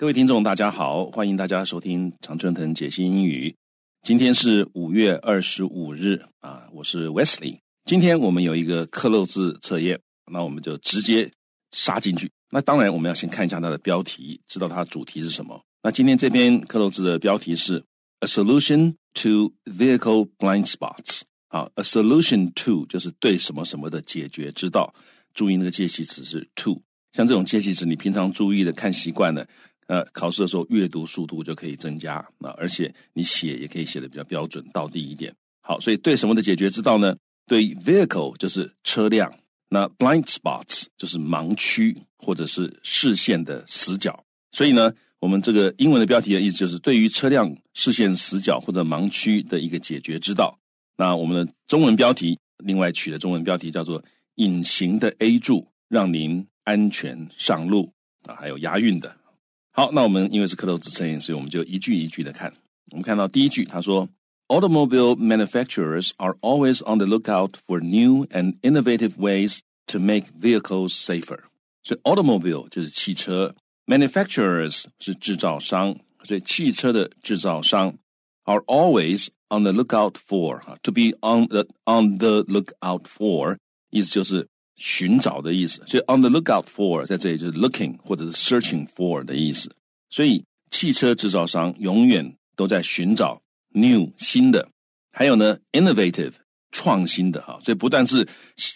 各位听众，大家好，欢迎大家收听常春藤解析英语。今天是五月二十五日啊，我是 Wesley。今天我们有一个克漏字测验，那我们就直接杀进去。那当然，我们要先看一下它的标题，知道它主题是什么。那今天这篇克漏字的标题是 "A solution to vehicle blind spots"。好，"a solution to" 就是对什么什么的解决之道。注意那个介系词是 to，像这种介系词，你平常注意的、看习惯的。呃，考试的时候阅读速度就可以增加那而且你写也可以写的比较标准、到位一点。好，所以对什么的解决之道呢？对 vehicle 就是车辆，那 blind spots 就是盲区或者是视线的死角。所以呢，我们这个英文的标题的意思就是对于车辆视线死角或者盲区的一个解决之道。那我们的中文标题另外取的中文标题叫做“隐形的 A 柱，让您安全上路”，啊，还有押韵的。好，那我们因为是磕头之声，所以我们就一句一句的看。我们看到第一句，他说，Automobile manufacturers are always on the lookout for new and innovative ways to make vehicles safer。”所以 automobile 就是汽车，manufacturers 是制造商，所以汽车的制造商 are always on the lookout for To be on the on the lookout for 意思就是寻找的意思，所以 on the lookout for 在这里就是 looking 或者是 searching for 的意思。所以汽车制造商永远都在寻找 new 新的，还有呢 innovative 创新的哈。所以不但是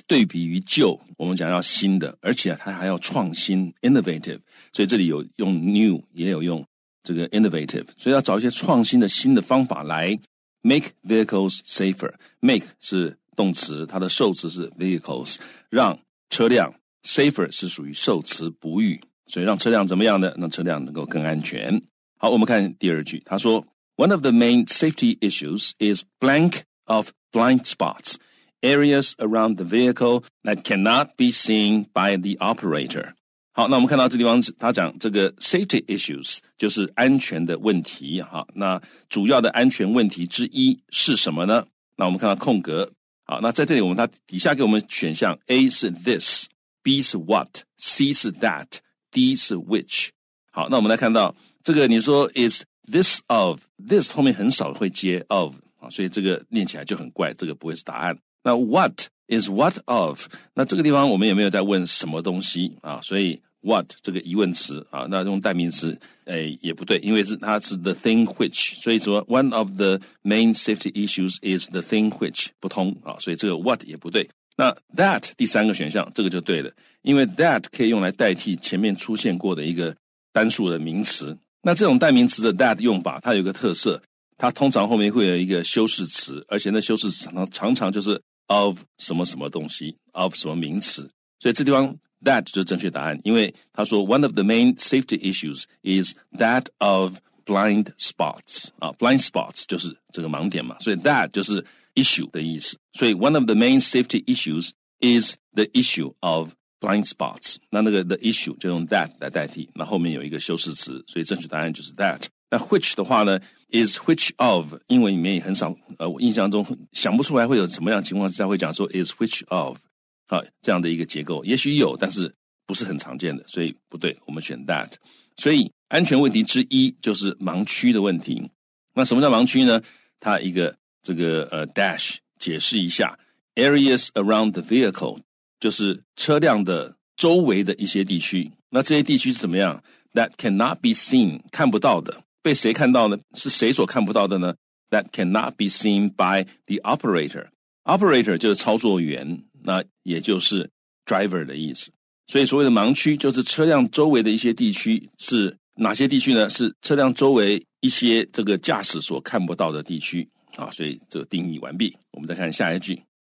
对比于旧，我们讲要新的，而且它还要创新 innovative。所以这里有用 new 也有用这个 innovative，所以要找一些创新的新的方法来 make vehicles safer。make 是动词，它的受词是 vehicles，让车辆 safer 是属于受词补语，所以让车辆怎么样呢？让车辆能够更安全。好，我们看第二句，他说，One of the main safety issues is blank of blind spots areas around the vehicle that cannot be seen by the operator。好，那我们看到这地方，他讲这个 safety issues 就是安全的问题。好，那主要的安全问题之一是什么呢？那我们看到空格。好，那在这里我们它底下给我们选项 A 是 this，B 是 what，C 是 that，D 是 which。好，那我们来看到这个，你说 is this of this 后面很少会接 of 啊，所以这个念起来就很怪，这个不会是答案。那 what is what of？那这个地方我们也没有在问什么东西啊？所以。What 这个疑问词啊，那用代名词诶也不对，因为是它是 the thing which，所以说 one of the main safety issues is the thing which 不通啊，所以这个 what 也不对。那 that 第三个选项这个就对了，因为 that 可以用来代替前面出现过的一个单数的名词。那这种代名词的 that 用法，它有个特色，它通常后面会有一个修饰词，而且那修饰词常常常就是 of 什么什么东西，of 什么名词，所以这地方。that 就是正确答案，因为他说 one of the main safety issues is that of blind spots 啊，blind spots 就是这个盲点嘛，所以 that 就是 issue 的意思。所以 one of the main safety issues is the issue of blind spots。那那个 the issue 就用 that 来代替，那后面有一个修饰词，所以正确答案就是 that。那 which 的话呢，is which of 英文里面也很少，呃，我印象中想不出来会有什么样的情况之下会讲说 is which of 好，这样的一个结构，也许有，但是不是很常见的，所以不对，我们选 that。所以安全问题之一就是盲区的问题。那什么叫盲区呢？它一个这个呃 dash 解释一下，areas around the vehicle 就是车辆的周围的一些地区。那这些地区是怎么样？That cannot be seen，看不到的。被谁看到呢？是谁所看不到的呢？That cannot be seen by the operator。operator 就是操作员。那也就是 driver 的意思，所以所谓的盲区就是车辆周围的一些地区是哪些地区呢？是车辆周围一些这个驾驶所看不到的地区啊。所以这个定义完毕，我们再看下一句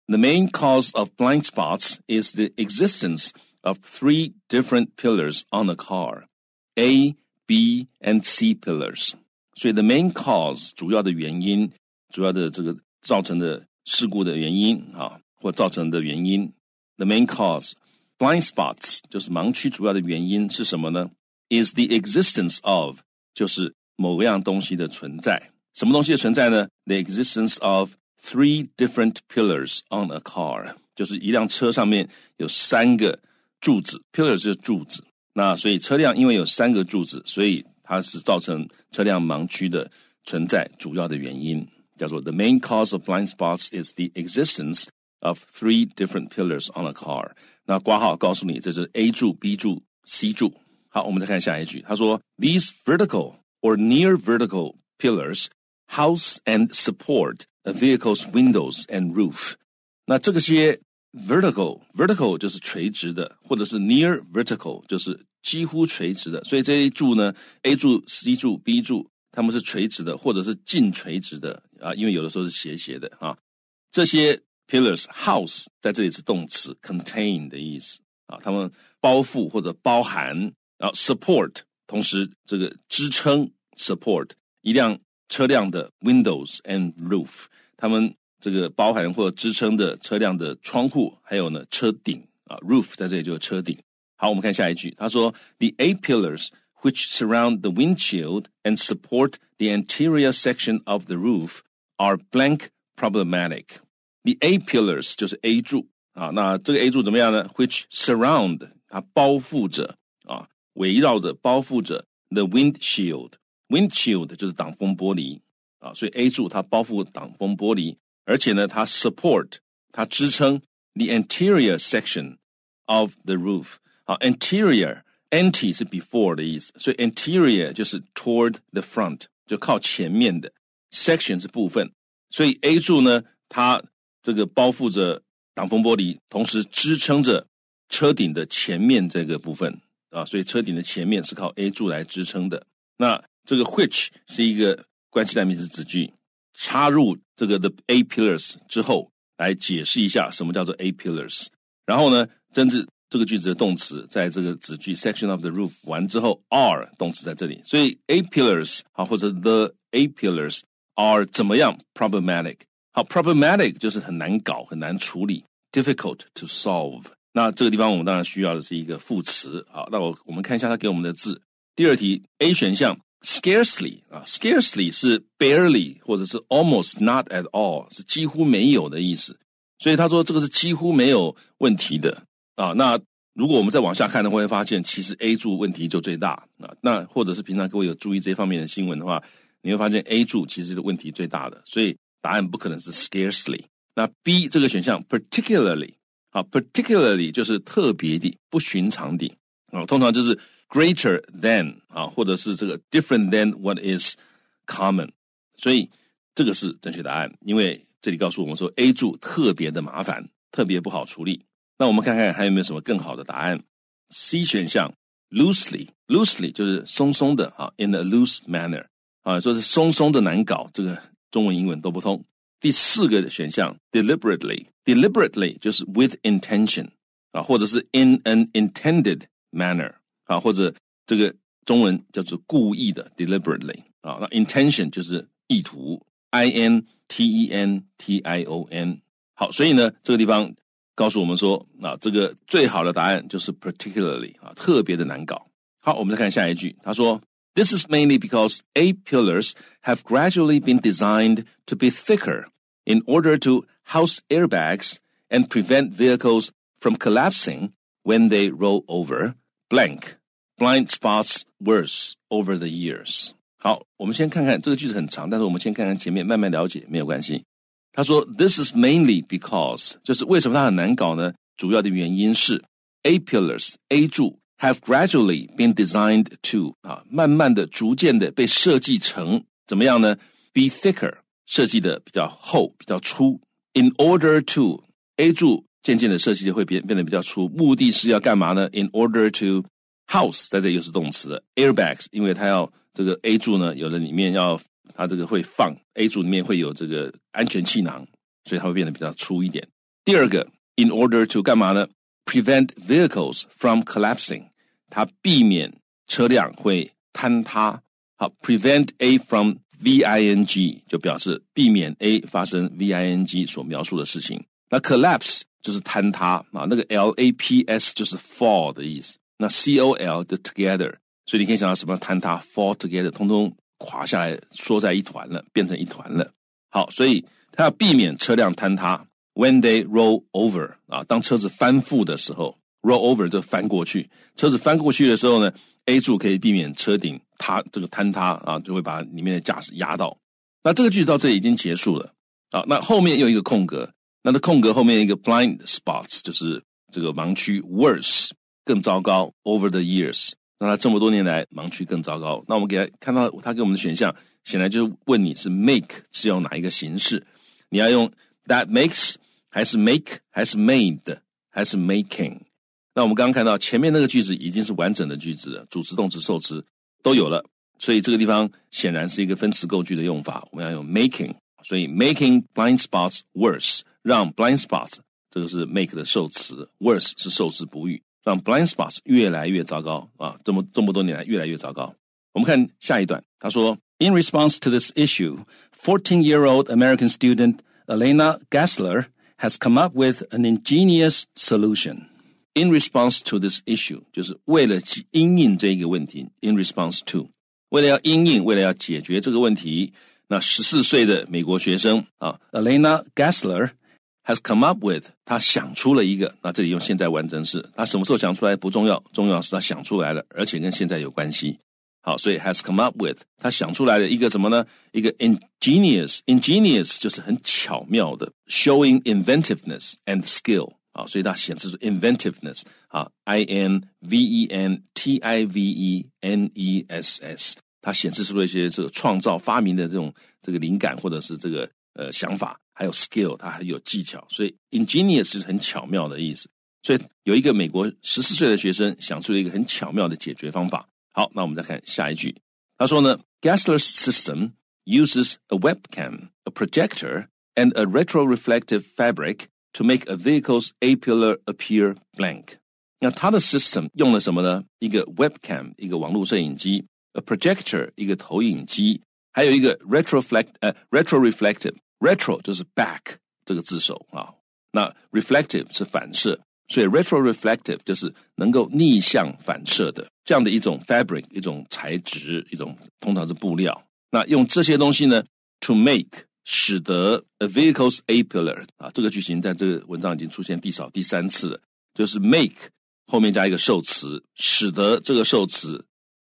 ：The main cause of blind spots is the existence of three different pillars on the car, A, B, and C pillars. 所以，the main cause 主要的原因，主要的这个造成的事故的原因啊。或造成的原因。The main cause blind spots 就是盲区，主要的原因是什么呢？Is the existence of 就是某样东西的存在。什么东西的存在呢？The existence of three different pillars on a car 就是一辆车上面有三个柱子，pillar 就是柱子。那所以车辆因为有三个柱子，所以它是造成车辆盲区的存在主要的原因，叫做 The main cause of blind spots is the existence of three different pillars on a car。那挂号告诉你，这是 A 柱、B 柱、C 柱。好，我们再看下一句，他说：These vertical or near vertical pillars house and support a vehicle's windows and roof。那这个些 vertical vertical 就是垂直的，或者是 near vertical 就是几乎垂直的。所以这一柱呢，A 柱、C 柱、B 柱，它们是垂直的，或者是近垂直的啊，因为有的时候是斜斜的啊。这些 pillars house 在这里是动词 contain 的意思啊，它们包覆或者包含，然后 support 同时这个支撑 support 一辆车辆的 windows and roof，它们这个包含或支撑的车辆的窗户，还有呢车顶啊 roof 在这里就是车顶。好，我们看下一句，他说：The eight pillars which surround the windshield and support the anterior section of the roof are blank problematic。the A pillars 就是 A 柱啊，那这个 A 柱怎么样呢？Which surround 它包覆着啊，围绕着包覆着 the windshield。windshield 就是挡风玻璃啊，所以 A 柱它包覆挡风玻璃，而且呢，它 support 它支撑 the anterior section of the roof。好，anterior anti 是 before 的意思，所以 anterior 就是 toward the front，就靠前面的 section 是部分，所以 A 柱呢，它这个包覆着挡风玻璃，同时支撑着车顶的前面这个部分啊，所以车顶的前面是靠 A 柱来支撑的。那这个 which 是一个关系代名词子句，插入这个 the A pillars 之后，来解释一下什么叫做 A pillars。然后呢，真至这个句子的动词，在这个子句 section of the roof 完之后，are 动词在这里，所以 A pillars 啊，或者 the A pillars are 怎么样 problematic。好，problematic 就是很难搞、很难处理，difficult to solve。那这个地方我们当然需要的是一个副词。好，那我我们看一下他给我们的字。第二题，A 选项，scarcely 啊，scarcely 是 barely 或者是 almost not at all，是几乎没有的意思。所以他说这个是几乎没有问题的啊。那如果我们再往下看呢，会发现其实 A 柱问题就最大啊。那或者是平常各位有注意这方面的新闻的话，你会发现 A 柱其实的问题最大的，所以。答案不可能是 scarcely。那 B 这个选项 particularly，啊 particularly 就是特别的、不寻常的。啊，通常就是 greater than 啊，或者是这个 different than what is common。所以这个是正确答案，因为这里告诉我们说 A 柱特别的麻烦，特别不好处理。那我们看看还有没有什么更好的答案？C 选项 loosely，loosely 就是松松的啊，in a loose manner 啊，说是松松的难搞这个。中文、英文都不通。第四个选项，deliberately，deliberately 就是 with intention 啊，或者是 in an intended manner 啊，或者这个中文叫做故意的 deliberately 啊。那 intention 就是意图，I N T E N T I O N。好，所以呢，这个地方告诉我们说，啊，这个最好的答案就是 particularly 啊，特别的难搞。好，我们再看下一句，他说。This is mainly because A pillars have gradually been designed to be thicker in order to house airbags and prevent vehicles from collapsing when they roll over. Blank blind spots worse over the years. this is mainly because，就是为什么它很难搞呢？主要的原因是 A pillars A 柱 Have gradually been designed to 啊，慢慢的、逐渐的被设计成怎么样呢？Be thicker，设计的比较厚、比较粗。In order to A 柱渐渐的设计就会变变得比较粗，目的是要干嘛呢？In order to house 在这里又是动词 airbags，因为它要这个 A 柱呢，有的里面要它这个会放 A 柱里面会有这个安全气囊，所以它会变得比较粗一点。第二个，in order to 干嘛呢？Prevent vehicles from collapsing，它避免车辆会坍塌。好，prevent A from V I N G 就表示避免 A 发生 V I N G 所描述的事情。那 collapse 就是坍塌啊，那个 L A P S 就是 fall 的意思。那 C O L 的 together，所以你可以想到什么坍塌？Fall together，通通垮下来，缩在一团了，变成一团了。好，所以它要避免车辆坍塌。When they roll over 啊，当车子翻覆的时候，roll over 就翻过去。车子翻过去的时候呢，A 柱可以避免车顶塌这个坍塌啊，就会把里面的驾驶压到。那这个句子到这里已经结束了啊。那后面又一个空格，那这空格后面一个 blind spots 就是这个盲区 worse 更糟糕。Over the years，那他这么多年来盲区更糟糕。那我们给他看到他给我们的选项，显然就是问你是 make 是要哪一个形式？你要用 that makes。还是 make，还是 made，还是 making。那我们刚刚看到前面那个句子已经是完整的句子，主词、动词、受词都有了，所以这个地方显然是一个分词构句的用法。我们要用 making。所以 making blind spots worse，让 blind spots 这个是 make 的受词，worse 是受词补语，让 blind spots 越来越糟糕啊！这么这么多年来越来越糟糕。我们看下一段，他说：In response to this issue, fourteen-year-old American student Elena Gessler has come up with an ingenious solution in response to this issue，就是为了因应这个问题。In response to，为了要因应，为了要解决这个问题，那十四岁的美国学生啊，Elena Gessler has come up with. 他想出了一个。那这里用现在完成式。他什么时候想出来不重要，重要是他想出来了，而且跟现在有关系。好，所以 has come up with 他想出来的一个什么呢？一个 ingenious ingenious 就是很巧妙的，showing inventiveness and skill。啊，所以它显示出 inventiveness。啊 I N V E N T I V E N E S S。它显示出了一些这个创造发明的这种这个灵感或者是这个呃想法，还有 skill，它很有技巧。所以 ingenious 就是很巧妙的意思。所以有一个美国十四岁的学生想出了一个很巧妙的解决方法。好，那我们再看下一句，他说呢，Gessler's system uses a webcam, a projector, and a retroreflective fabric to make a vehicle's apular appear blank。那它的 system 用了什么呢？一个 webcam，一个网络摄影机，a projector，一个投影机，还有一个 retroreflect，呃，retroreflective。retro 就是 back 这个字首啊，那 reflective 是反射，所以 retroreflective 就是能够逆向反射的。这样的一种 fabric，一种材质，一种通常是布料。那用这些东西呢，to make 使得 a vehicles a p i l l a r 啊，这个句型在这个文章已经出现第少第三次了，就是 make 后面加一个受词，使得这个受词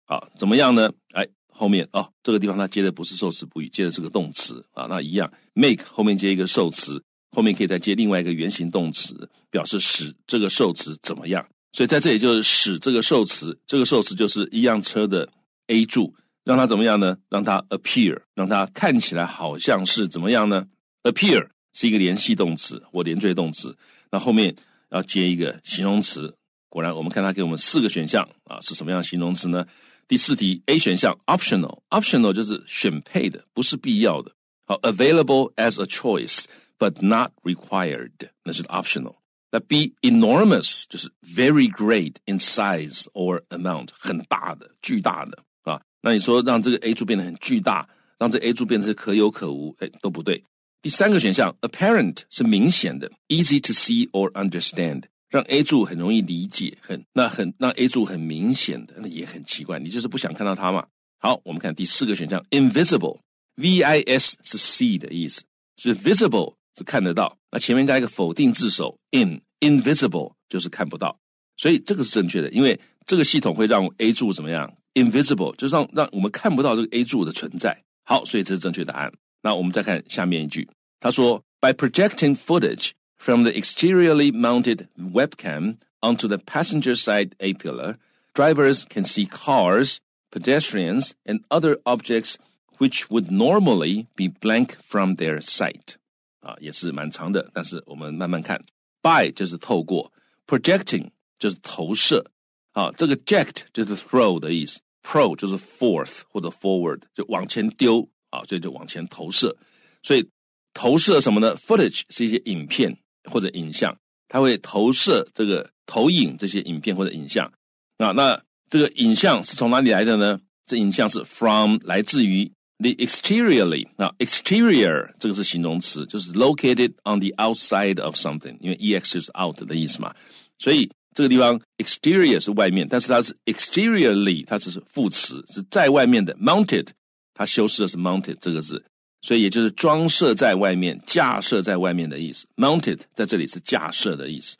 啊怎么样呢？哎，后面哦这个地方它接的不是受词补语，接的是个动词啊。那一样，make 后面接一个受词，后面可以再接另外一个原形动词，表示使这个受词怎么样。所以在这里就是使这个受词，这个受词就是一辆车的 A 柱，让它怎么样呢？让它 appear，让它看起来好像是怎么样呢？appear 是一个连系动词或连缀动词，那后面要接一个形容词。果然，我们看它给我们四个选项啊，是什么样的形容词呢？第四题 A 选项 optional，optional 就是选配的，不是必要的。好，available as a choice but not required，那是 optional。那 B enormous 就是 very great in size or amount，很大的、巨大的啊。那你说让这个 A 柱变得很巨大，让这 A 柱变得可有可无，哎，都不对。第三个选项 apparent 是明显的，easy to see or understand，让 A 柱很容易理解，很那很让 A 柱很明显的，那也很奇怪，你就是不想看到它嘛？好，我们看第四个选项 invisible，V I S 是 see 的意思，所以 visible。是看得到，那前面加一个否定字首 in，invisible 就是看不到，所以这个是正确的，因为这个系统会让 A 柱怎么样？invisible 就是让让我们看不到这个 A 柱的存在。好，所以这是正确答案。那我们再看下面一句，他说：By projecting footage from the exteriorly mounted webcam onto the passenger side A pillar, drivers can see cars, pedestrians, and other objects which would normally be blank from their sight. 啊，也是蛮长的，但是我们慢慢看。By 就是透过，projecting 就是投射。啊，这个 ject 就是 throw 的意思，pro 就是 forth 或者 forward，就往前丢啊，所以就往前投射。所以投射什么呢？Footage 是一些影片或者影像，它会投射这个投影这些影片或者影像。啊，那这个影像是从哪里来的呢？这影像是 from 来自于。The exteriorly 啊，exterior 这个是形容词，就是 located on the outside of something。因为 ex 就是 out 的意思嘛，所以这个地方 exterior 是外面，但是它是 exteriorly，它只是副词，是在外面的。Mounted，它修饰的是 mounted 这个字，所以也就是装设在外面、架设在外面的意思。Mounted 在这里是架设的意思，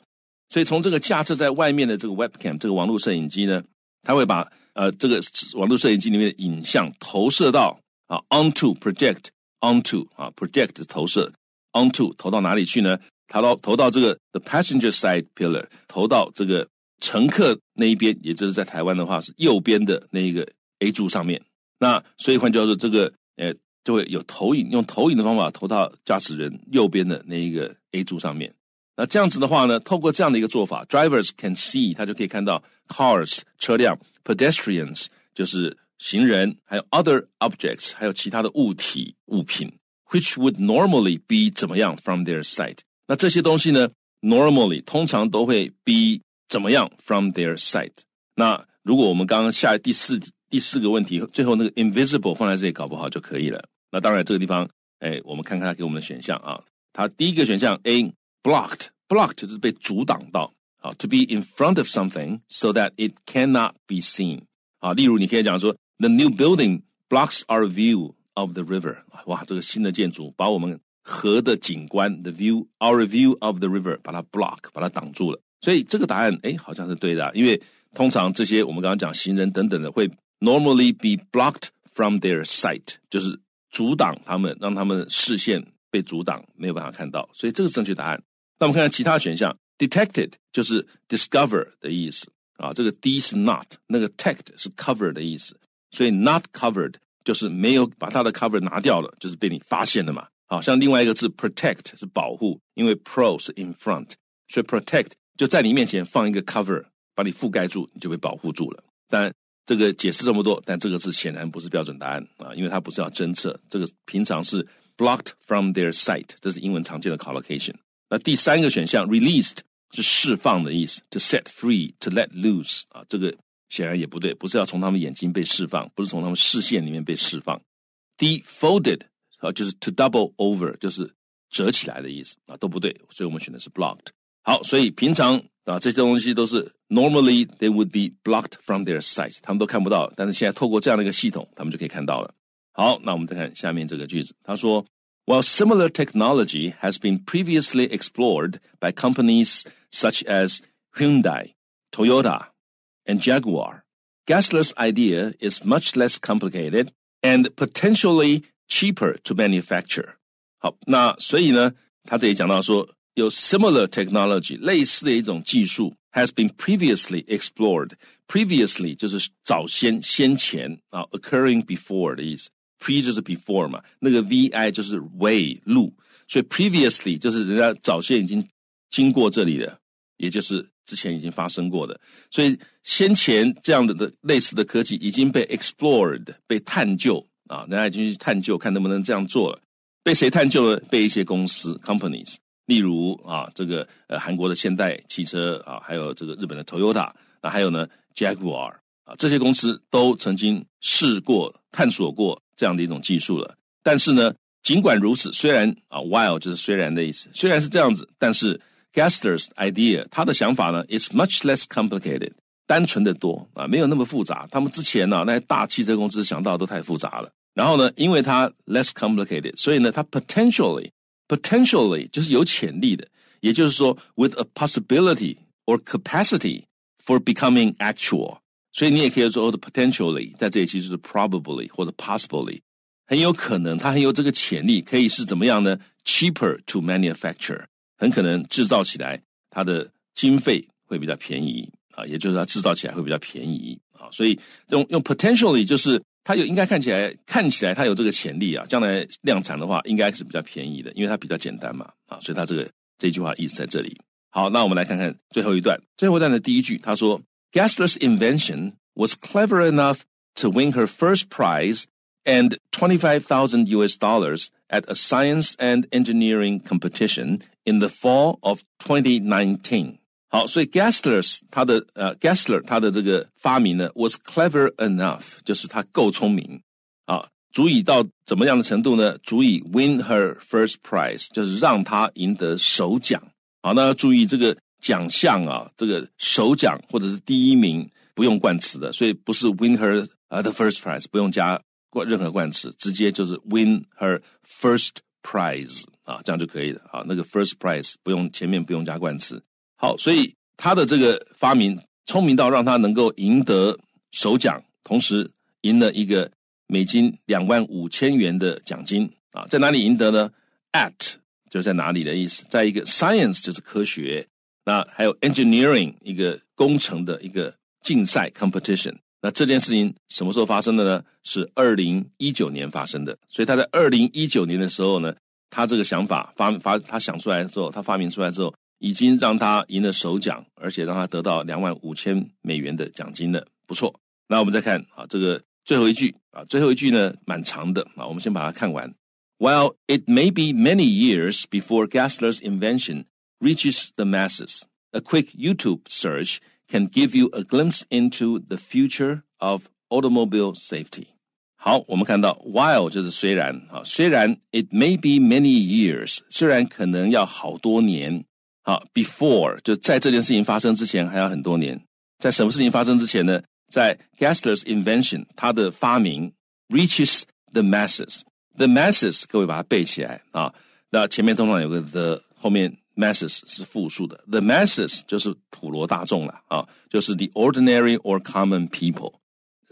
所以从这个架设在外面的这个 webcam，这个网络摄影机呢，它会把呃这个网络摄影机里面的影像投射到。啊，onto project onto 啊，project 投射 onto 投到哪里去呢？投到投到这个 the passenger side pillar，投到这个乘客那一边，也就是在台湾的话是右边的那一个 A 柱上面。那所以换句话说，这个呃就会有投影，用投影的方法投到驾驶人右边的那一个 A 柱上面。那这样子的话呢，透过这样的一个做法，drivers can see，他就可以看到 cars 车辆，pedestrians 就是。行人，还有 other objects，还有其他的物体、物品，which would normally be 怎么样 from their sight。那这些东西呢，normally 通常都会 be 怎么样 from their sight。那如果我们刚刚下第四第四个问题，最后那个 invisible 放在这里搞不好就可以了。那当然这个地方，哎，我们看看它给我们的选项啊。它第一个选项 A blocked，blocked 就是被阻挡到啊，to be in front of something so that it cannot be seen。啊，例如你可以讲说 The new building blocks our view of the river。哇，这个新的建筑把我们河的景观，the view，our view of the river，把它 block，把它挡住了。所以这个答案，哎，好像是对的。因为通常这些我们刚刚讲行人等等的会 normally be blocked from their sight，就是阻挡他们，让他们视线被阻挡，没有办法看到。所以这个正确答案。那我们看看其他选项，detected 就是 discover 的意思啊，这个 d 是 not，那个 t e c t 是 cover 的意思。所以 not covered 就是没有把它的 cover 拿掉了，就是被你发现的嘛。好，像另外一个字 protect 是保护，因为 pro 是 in front，所以 protect 就在你面前放一个 cover，把你覆盖住，你就被保护住了。但这个解释这么多，但这个字显然不是标准答案啊，因为它不是要侦测。这个平常是 blocked from their sight，这是英文常见的 collocation。那第三个选项 released 是释放的意思，to set free，to let loose，啊，这个。显然也不对，不是要从他们眼睛被释放，不是从他们视线里面被释放。d f o l d e d 啊，就是 to double over，就是折起来的意思啊，都不对，所以我们选的是 blocked。好，所以平常啊这些东西都是 normally they would be blocked from their sight，他们都看不到，但是现在透过这样的一个系统，他们就可以看到了。好，那我们再看下面这个句子，他说：While similar technology has been previously explored by companies such as Hyundai, Toyota. and Jaguar. Gasler's idea is much less complicated and potentially cheaper to manufacture. 好，那所以呢，他这里讲到说，有 similar technology 类似的一种技术 has been previously explored。previously 就是早先、先前啊，occurring before 的意思。pre 就是 before 嘛，那个 vi 就是 way 路，所以 previously 就是人家早先已经经过这里的也就是之前已经发生过的，所以先前这样的的类似的科技已经被 explored 被探究啊，人家已经去探究看能不能这样做，了。被谁探究了？被一些公司 companies，例如啊这个呃韩国的现代汽车啊，还有这个日本的 Toyota，那还有呢 Jaguar 啊，这些公司都曾经试过探索过这样的一种技术了。但是呢，尽管如此，虽然啊 while 就是虽然的意思，虽然是这样子，但是。Gaster's idea，他的想法呢，is much less complicated，单纯的多啊，没有那么复杂。他们之前呢、啊，那些大汽车公司想到都太复杂了。然后呢，因为它 less complicated，所以呢，它 potentially potentially 就是有潜力的，也就是说 with a possibility or capacity for becoming actual。所以你也可以说 potentially，在这里其实是 probably 或者 possibly，很有可能它很有这个潜力，可以是怎么样呢？cheaper to manufacture。很可能制造起来，它的经费会比较便宜啊，也就是它制造起来会比较便宜啊，所以用用 potentially 就是它有应该看起来看起来它有这个潜力啊，将来量产的话应该是比较便宜的，因为它比较简单嘛啊，所以它这个这句话意思在这里。好，那我们来看看最后一段。最后一段的第一句，他说：“Gessler's invention was clever enough to win her first prize and twenty-five thousand U.S. dollars.” at a science and engineering competition in the fall of 2019。好，所以 Gassler 他的呃 Gassler 他的这个发明呢，was clever enough，就是他够聪明啊，足以到怎么样的程度呢？足以 win her first prize，就是让她赢得首奖。好，那要注意这个奖项啊，这个首奖或者是第一名不用冠词的，所以不是 win her 啊 the first prize，不用加过任何冠词，直接就是 win her first prize 啊，这样就可以了啊。那个 first prize 不用前面不用加冠词。好，所以他的这个发明聪明到让他能够赢得首奖，同时赢了一个美金两万五千元的奖金啊。在哪里赢得呢？at 就是在哪里的意思，在一个 science 就是科学，那还有 engineering 一个工程的一个竞赛 competition。那这件事情什么时候发生的呢？是二零一九年发生的。所以他在二零一九年的时候呢，他这个想法发发，他想出来之后，他发明出来之后，已经让他赢了首奖，而且让他得到两万五千美元的奖金了。不错。那我们再看啊，这个最后一句啊，最后一句呢蛮长的啊，我们先把它看完。While it may be many years before Gasler's invention reaches the masses, a quick YouTube search. can give you a glimpse into the future of automobile safety。好，我们看到 while 就是虽然啊，虽然 it may be many years，虽然可能要好多年啊，before 就在这件事情发生之前还要很多年，在什么事情发生之前呢？在 Gessler's invention reaches the masses，the masses 各位把它背起来啊。那前面通常有个 the，后面 Masses 是复数的，the masses 就是普罗大众了啊，就是 the ordinary or common people。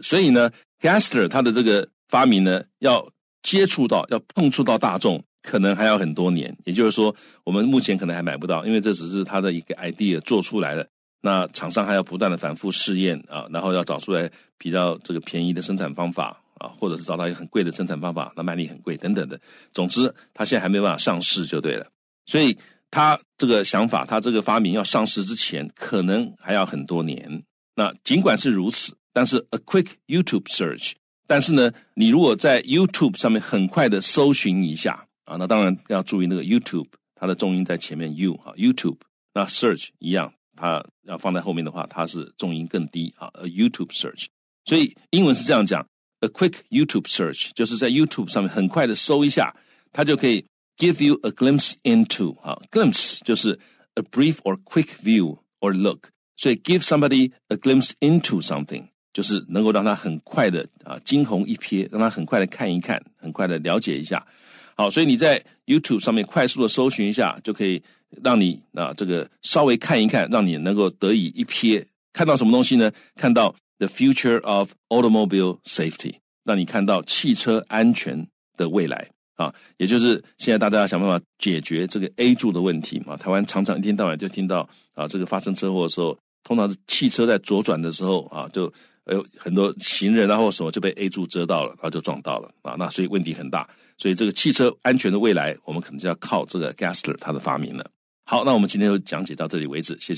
所以呢，Gaster 他的这个发明呢，要接触到、要碰触到大众，可能还要很多年。也就是说，我们目前可能还买不到，因为这只是他的一个 idea 做出来的。那厂商还要不断的反复试验啊，然后要找出来比较这个便宜的生产方法啊，或者是找到一个很贵的生产方法，那卖力很贵等等的。总之，他现在还没办法上市就对了。所以。他这个想法，他这个发明要上市之前，可能还要很多年。那尽管是如此，但是 a quick YouTube search。但是呢，你如果在 YouTube 上面很快的搜寻一下啊，那当然要注意那个 YouTube，它的重音在前面 u 啊 YouTube。那 search 一样，它要放在后面的话，它是重音更低啊。a YouTube search。所以英文是这样讲，a quick YouTube search 就是在 YouTube 上面很快的搜一下，它就可以。Give you a glimpse into，啊 g l i m p s e 就是 a brief or quick view or look。所以 give somebody a glimpse into something 就是能够让他很快的啊惊鸿一瞥，让他很快的看一看，很快的了解一下。好，所以你在 YouTube 上面快速的搜寻一下，就可以让你啊这个稍微看一看，让你能够得以一瞥看到什么东西呢？看到 the future of automobile safety，让你看到汽车安全的未来。啊，也就是现在大家要想办法解决这个 A 柱的问题嘛。台湾常常一天到晚就听到啊，这个发生车祸的时候，通常是汽车在左转的时候啊，就有很多行人啊或什么就被 A 柱遮到了，然后就撞到了啊。那所以问题很大，所以这个汽车安全的未来，我们可能就要靠这个 g a s l e r 它的发明了。好，那我们今天就讲解到这里为止，谢谢。